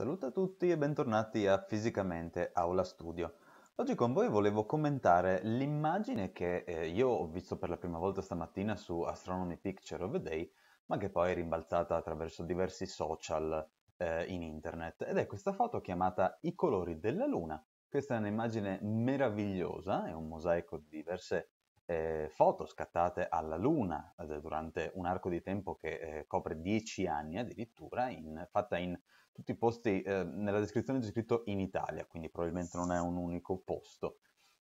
Saluto a tutti e bentornati a Fisicamente Aula Studio. Oggi con voi volevo commentare l'immagine che eh, io ho visto per la prima volta stamattina su Astronomy Picture of the Day, ma che poi è rimbalzata attraverso diversi social eh, in internet. Ed è questa foto chiamata I colori della luna. Questa è un'immagine meravigliosa, è un mosaico di diverse eh, foto scattate alla Luna eh, durante un arco di tempo che eh, copre dieci anni addirittura, in, fatta in tutti i posti, eh, nella descrizione c'è scritto in Italia, quindi probabilmente non è un unico posto.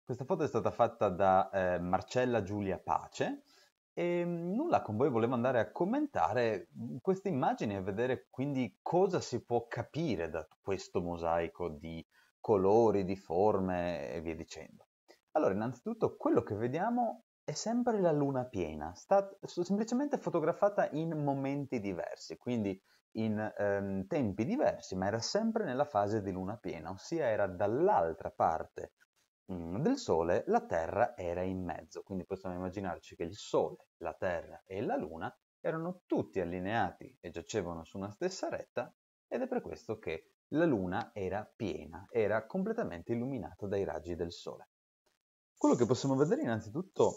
Questa foto è stata fatta da eh, Marcella Giulia Pace e mm, nulla con voi volevo andare a commentare mm, queste immagini e vedere quindi cosa si può capire da questo mosaico di colori, di forme e via dicendo. Allora, innanzitutto quello che vediamo è sempre la luna piena, sta semplicemente fotografata in momenti diversi, quindi in ehm, tempi diversi, ma era sempre nella fase di luna piena, ossia era dall'altra parte mh, mm, del Sole, la Terra era in mezzo, quindi possiamo immaginarci che il Sole, la Terra e la Luna erano tutti allineati e giacevano su una stessa retta ed è per questo che la Luna era piena, era completamente illuminata dai raggi del Sole. Quello che possiamo vedere innanzitutto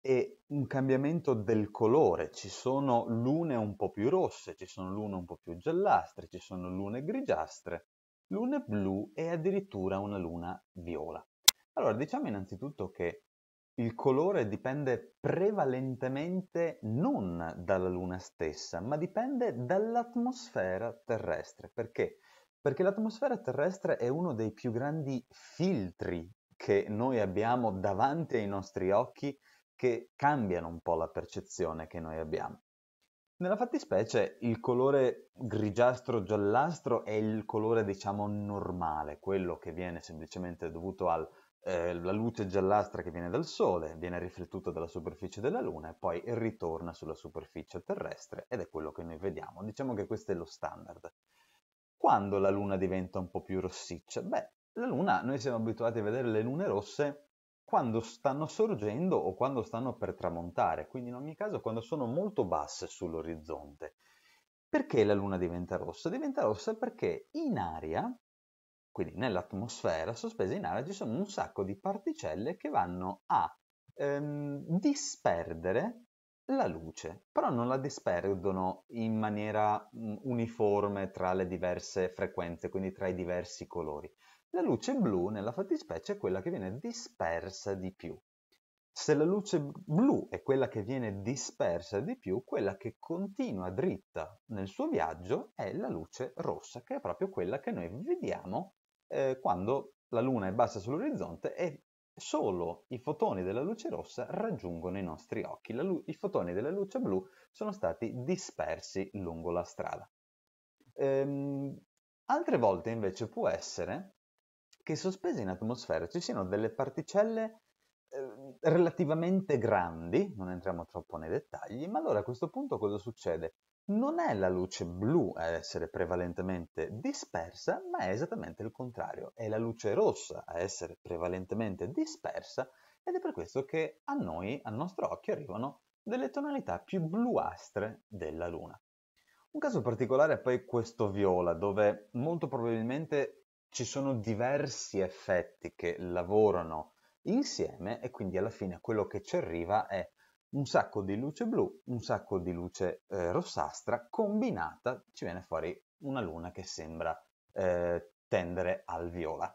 è un cambiamento del colore, ci sono lune un po' più rosse, ci sono lune un po' più giallastre, ci sono lune grigiastre, lune blu e addirittura una luna viola. Allora, diciamo innanzitutto che il colore dipende prevalentemente non dalla Luna stessa, ma dipende dall'atmosfera terrestre. Perché? Perché l'atmosfera terrestre è uno dei più grandi filtri che noi abbiamo davanti ai nostri occhi che cambiano un po' la percezione che noi abbiamo. Nella fattispecie il colore grigiastro giallastro è il colore diciamo normale, quello che viene semplicemente dovuto alla eh, luce giallastra che viene dal sole, viene riflettuta dalla superficie della luna e poi ritorna sulla superficie terrestre ed è quello che noi vediamo. Diciamo che questo è lo standard. Quando la luna diventa un po' più rossiccia? Beh, la Luna, noi siamo abituati a vedere le lune rosse quando stanno sorgendo o quando stanno per tramontare, quindi in ogni caso quando sono molto basse sull'orizzonte. Perché la Luna diventa rossa? Diventa rossa perché in aria, quindi nell'atmosfera, sospesa in aria, ci sono un sacco di particelle che vanno a ehm, disperdere la luce, però non la disperdono in maniera uniforme tra le diverse frequenze, quindi tra i diversi colori, la luce blu nella fattispecie è quella che viene dispersa di più. Se la luce blu è quella che viene dispersa di più, quella che continua dritta nel suo viaggio è la luce rossa, che è proprio quella che noi vediamo eh, quando la Luna è bassa sull'orizzonte e solo i fotoni della luce rossa raggiungono i nostri occhi. I fotoni della luce blu sono stati dispersi lungo la strada. Ehm, altre volte invece può essere che sospese in atmosfera ci siano delle particelle eh, relativamente grandi, non entriamo troppo nei dettagli, ma allora a questo punto cosa succede? Non è la luce blu a essere prevalentemente dispersa, ma è esattamente il contrario, è la luce rossa a essere prevalentemente dispersa ed è per questo che a noi, al nostro occhio, arrivano delle tonalità più bluastre della Luna. Un caso particolare è poi questo viola, dove molto probabilmente ci sono diversi effetti che lavorano insieme e quindi alla fine quello che ci arriva è un sacco di luce blu, un sacco di luce eh, rossastra, combinata ci viene fuori una luna che sembra eh, tendere al viola.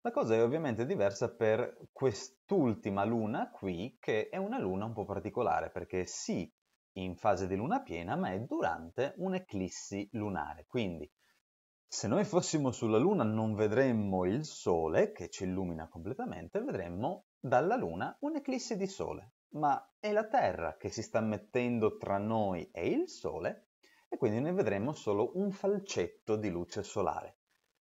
La cosa è ovviamente diversa per quest'ultima luna qui, che è una luna un po' particolare, perché sì in fase di luna piena, ma è durante un'eclissi lunare, quindi se noi fossimo sulla Luna non vedremmo il Sole, che ci illumina completamente, vedremmo dalla Luna un'eclissi di Sole. Ma è la Terra che si sta mettendo tra noi e il Sole e quindi ne vedremo solo un falcetto di luce solare.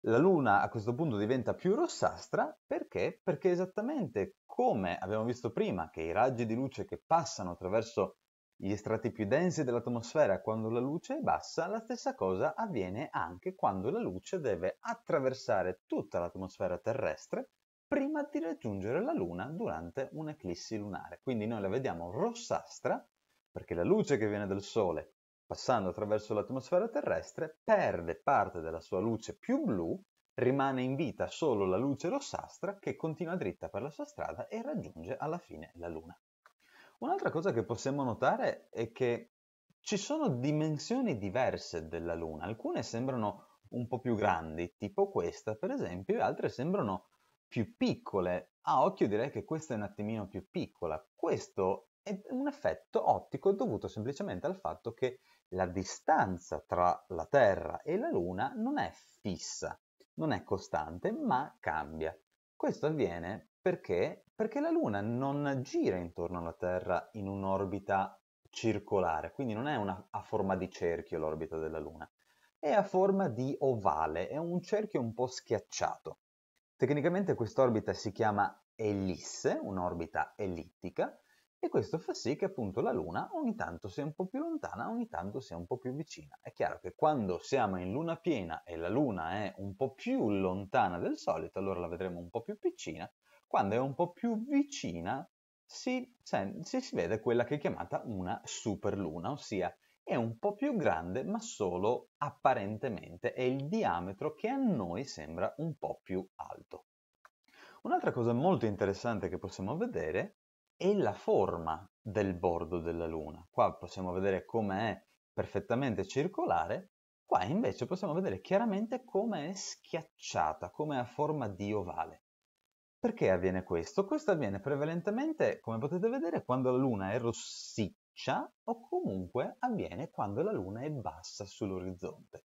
La Luna a questo punto diventa più rossastra perché? Perché esattamente come abbiamo visto prima che i raggi di luce che passano attraverso gli strati più densi dell'atmosfera quando la luce è bassa, la stessa cosa avviene anche quando la luce deve attraversare tutta l'atmosfera terrestre prima di raggiungere la Luna durante un'eclissi lunare. Quindi noi la vediamo rossastra perché la luce che viene dal Sole, passando attraverso l'atmosfera terrestre, perde parte della sua luce più blu, rimane in vita solo la luce rossastra che continua dritta per la sua strada e raggiunge alla fine la Luna. Un'altra cosa che possiamo notare è che ci sono dimensioni diverse della Luna, alcune sembrano un po' più grandi, tipo questa per esempio, e altre sembrano più piccole. A occhio direi che questa è un attimino più piccola. Questo è un effetto ottico dovuto semplicemente al fatto che la distanza tra la Terra e la Luna non è fissa, non è costante, ma cambia. Questo avviene perché perché la Luna non gira intorno alla Terra in un'orbita circolare, quindi non è una, a forma di cerchio l'orbita della Luna, è a forma di ovale, è un cerchio un po' schiacciato. Tecnicamente quest'orbita si chiama ellisse, un'orbita ellittica, e questo fa sì che appunto la Luna ogni tanto sia un po' più lontana, ogni tanto sia un po' più vicina. È chiaro che quando siamo in luna piena e la Luna è un po' più lontana del solito, allora la vedremo un po' più piccina, quando è un po' più vicina si, cioè, si, si vede quella che è chiamata una superluna, ossia è un po' più grande ma solo apparentemente, è il diametro che a noi sembra un po' più alto. Un'altra cosa molto interessante che possiamo vedere e la forma del bordo della Luna. Qua possiamo vedere come è perfettamente circolare, qua invece possiamo vedere chiaramente come è schiacciata, come è a forma di ovale. Perché avviene questo? Questo avviene prevalentemente, come potete vedere, quando la Luna è rossiccia o comunque avviene quando la Luna è bassa sull'orizzonte.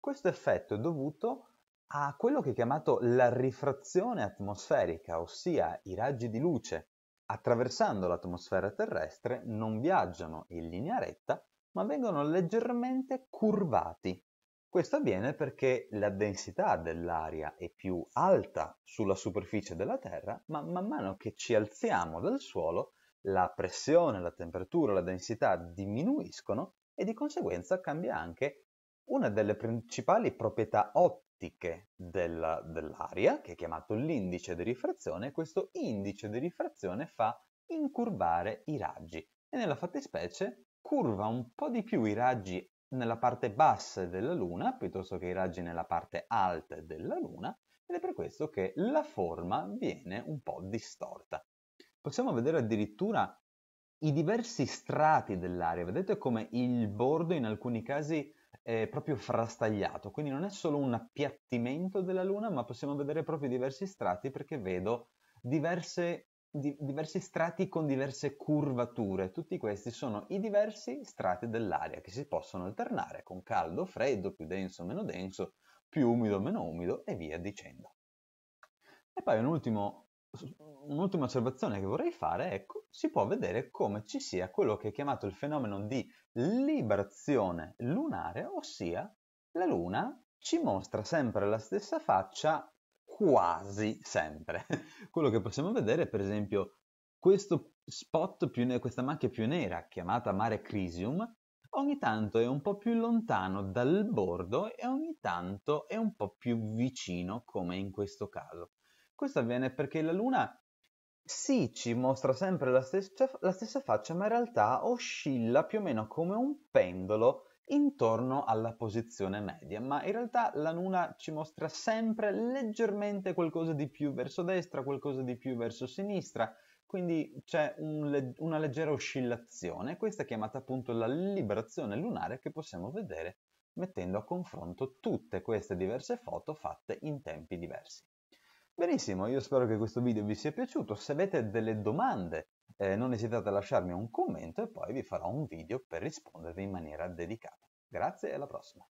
Questo effetto è dovuto a quello che è chiamato la rifrazione atmosferica, ossia i raggi di luce attraversando l'atmosfera terrestre non viaggiano in linea retta, ma vengono leggermente curvati. Questo avviene perché la densità dell'aria è più alta sulla superficie della Terra, ma man mano che ci alziamo dal suolo, la pressione, la temperatura, la densità diminuiscono e di conseguenza cambia anche una delle principali proprietà ottiche della, dell'aria, che è chiamato l'indice di rifrazione, questo indice di rifrazione fa incurvare i raggi e nella fattispecie curva un po' di più i raggi nella parte bassa della Luna piuttosto che i raggi nella parte alta della Luna ed è per questo che la forma viene un po' distorta. Possiamo vedere addirittura i diversi strati dell'aria, vedete come il bordo in alcuni casi eh, proprio frastagliato, quindi non è solo un appiattimento della Luna, ma possiamo vedere proprio diversi strati perché vedo diverse, di, diversi strati con diverse curvature. Tutti questi sono i diversi strati dell'aria che si possono alternare con caldo, freddo, più denso, meno denso, più umido, meno umido e via dicendo. E poi un ultimo un'ultima osservazione che vorrei fare è ecco, che si può vedere come ci sia quello che è chiamato il fenomeno di librazione lunare, ossia la Luna ci mostra sempre la stessa faccia quasi sempre. quello che possiamo vedere, per esempio, questo spot più ne- questa macchia più nera chiamata mare Crisium ogni tanto è un po' più lontano dal bordo e ogni tanto è un po' più vicino come in questo caso. Questo avviene perché la Luna sì, ci mostra sempre la stessa, la stessa, faccia, ma in realtà oscilla più o meno come un pendolo intorno alla posizione media, ma in realtà la Luna ci mostra sempre leggermente qualcosa di più verso destra, qualcosa di più verso sinistra, quindi c'è un, una leggera oscillazione, questa è chiamata appunto la liberazione lunare che possiamo vedere mettendo a confronto tutte queste diverse foto fatte in tempi diversi. Benissimo, io spero che questo video vi sia piaciuto. Se avete delle domande, eh, non esitate a lasciarmi un commento e poi vi farò un video per rispondervi in maniera dedicata. Grazie e alla prossima.